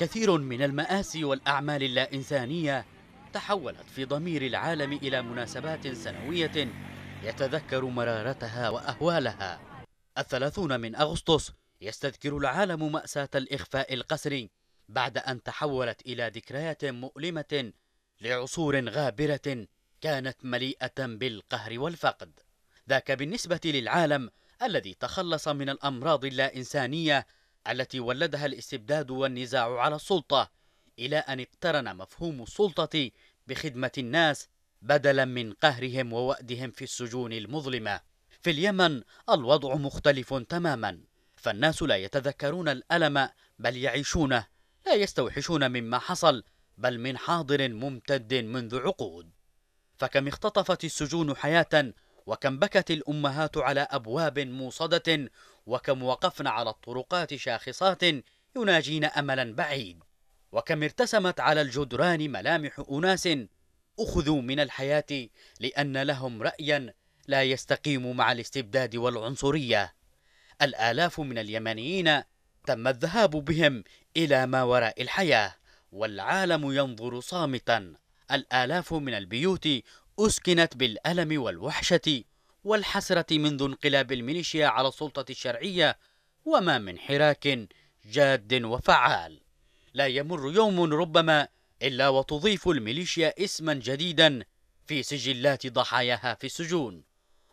كثير من المآسي والأعمال اللا إنسانية تحولت في ضمير العالم إلى مناسبات سنوية يتذكر مرارتها وأهوالها الثلاثون من أغسطس يستذكر العالم مأساة الإخفاء القسري بعد أن تحولت إلى ذكريات مؤلمة لعصور غابرة كانت مليئة بالقهر والفقد ذاك بالنسبة للعالم الذي تخلص من الأمراض اللا إنسانية التي ولدها الاستبداد والنزاع على السلطة إلى أن اقترن مفهوم السلطة بخدمة الناس بدلا من قهرهم ووأدهم في السجون المظلمة في اليمن الوضع مختلف تماما فالناس لا يتذكرون الألم بل يعيشونه لا يستوحشون مما حصل بل من حاضر ممتد منذ عقود فكم اختطفت السجون حياة وكم بكت الأمهات على أبواب موصدة وكم وقفن على الطرقات شاخصات يناجين أملا بعيد وكم ارتسمت على الجدران ملامح أناس أخذوا من الحياة لأن لهم رأيا لا يستقيم مع الاستبداد والعنصرية الآلاف من اليمنيين تم الذهاب بهم إلى ما وراء الحياة والعالم ينظر صامتا الآلاف من البيوت أسكنت بالألم والوحشة والحسرة منذ انقلاب الميليشيا على السلطة الشرعية وما من حراك جاد وفعال لا يمر يوم ربما إلا وتضيف الميليشيا اسما جديدا في سجلات ضحاياها في السجون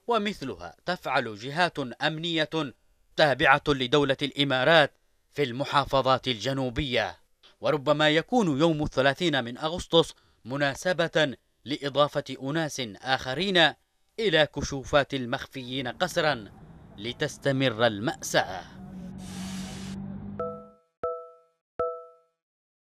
ومثلها تفعل جهات أمنية تابعة لدولة الإمارات في المحافظات الجنوبية وربما يكون يوم الثلاثين من أغسطس مناسبة لإضافة أناس آخرين إلى كشوفات المخفيين قسرا لتستمر المأساة